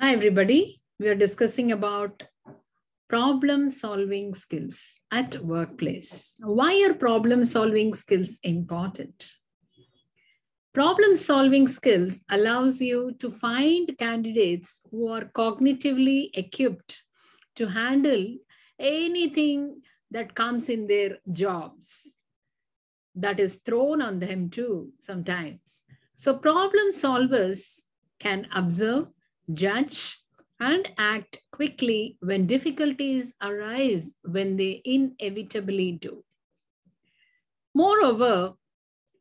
Hi, everybody. We are discussing about problem solving skills at workplace. Why are problem solving skills important? Problem solving skills allows you to find candidates who are cognitively equipped to handle anything that comes in their jobs that is thrown on them too sometimes. So problem solvers can observe judge and act quickly when difficulties arise when they inevitably do. Moreover,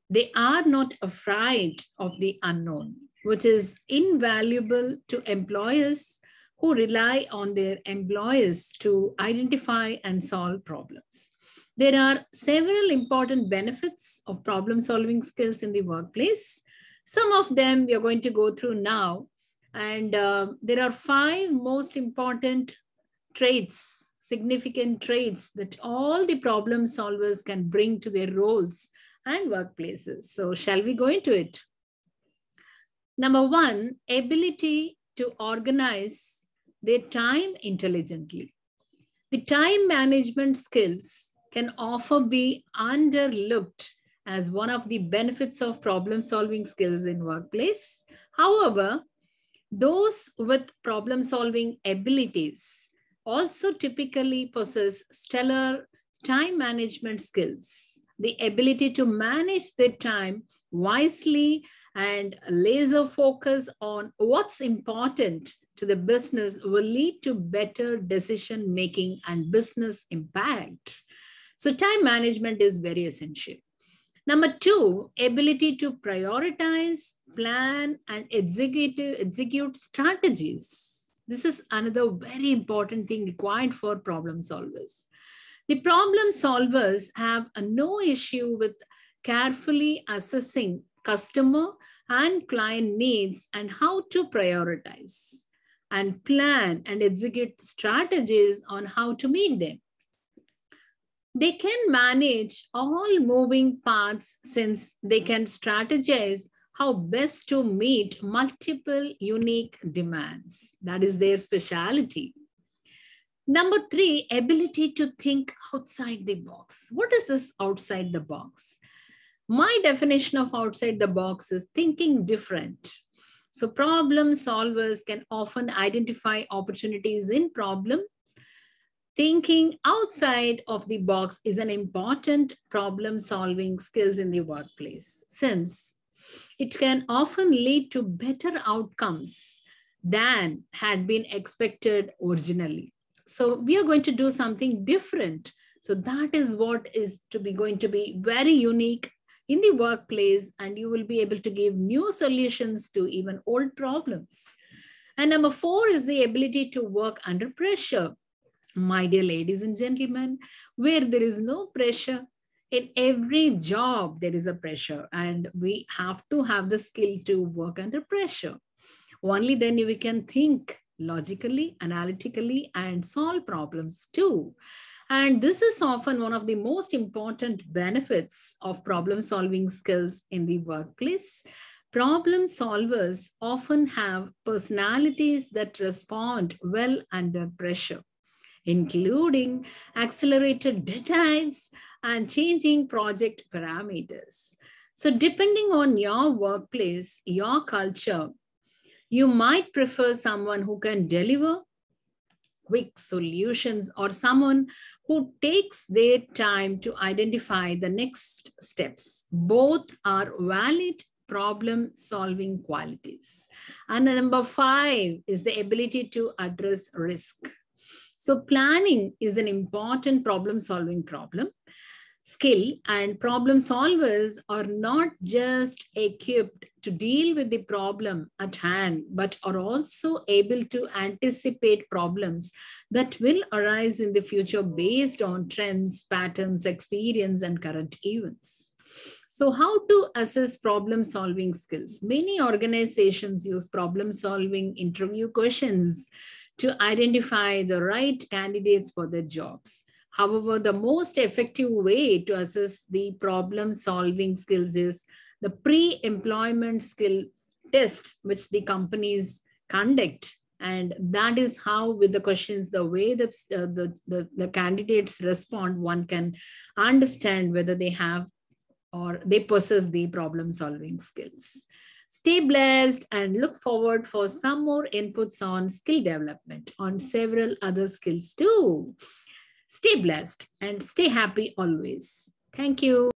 they are not afraid of the unknown, which is invaluable to employers who rely on their employees to identify and solve problems. There are several important benefits of problem solving skills in the workplace. Some of them we are going to go through now and uh, there are five most important traits, significant traits that all the problem solvers can bring to their roles and workplaces. So shall we go into it? Number one, ability to organize their time intelligently. The time management skills can often be underlooked as one of the benefits of problem solving skills in workplace. However, those with problem solving abilities also typically possess stellar time management skills, the ability to manage their time wisely and laser focus on what's important to the business will lead to better decision making and business impact. So, time management is very essential. Number two, ability to prioritize, plan, and execute, execute strategies. This is another very important thing required for problem solvers. The problem solvers have no issue with carefully assessing customer and client needs and how to prioritize and plan and execute strategies on how to meet them they can manage all moving parts since they can strategize how best to meet multiple unique demands. That is their specialty. Number three, ability to think outside the box. What is this outside the box? My definition of outside the box is thinking different. So problem solvers can often identify opportunities in problem Thinking outside of the box is an important problem solving skills in the workplace since it can often lead to better outcomes than had been expected originally. So we are going to do something different. So that is what is to be going to be very unique in the workplace and you will be able to give new solutions to even old problems. And number four is the ability to work under pressure. My dear ladies and gentlemen, where there is no pressure, in every job there is a pressure and we have to have the skill to work under pressure only then we can think logically analytically and solve problems too and this is often one of the most important benefits of problem solving skills in the workplace problem solvers often have personalities that respond well under pressure including accelerated deadlines and changing project parameters. So depending on your workplace, your culture, you might prefer someone who can deliver quick solutions or someone who takes their time to identify the next steps. Both are valid problem solving qualities. And number five is the ability to address risk. So planning is an important problem solving problem skill and problem solvers are not just equipped to deal with the problem at hand but are also able to anticipate problems that will arise in the future based on trends patterns experience and current events so how to assess problem solving skills many organizations use problem solving interview questions to identify the right candidates for the jobs. However, the most effective way to assess the problem solving skills is the pre-employment skill test, which the companies conduct. And that is how with the questions, the way the, uh, the, the, the candidates respond, one can understand whether they have or they possess the problem solving skills. Stay blessed and look forward for some more inputs on skill development, on several other skills too. Stay blessed and stay happy always. Thank you.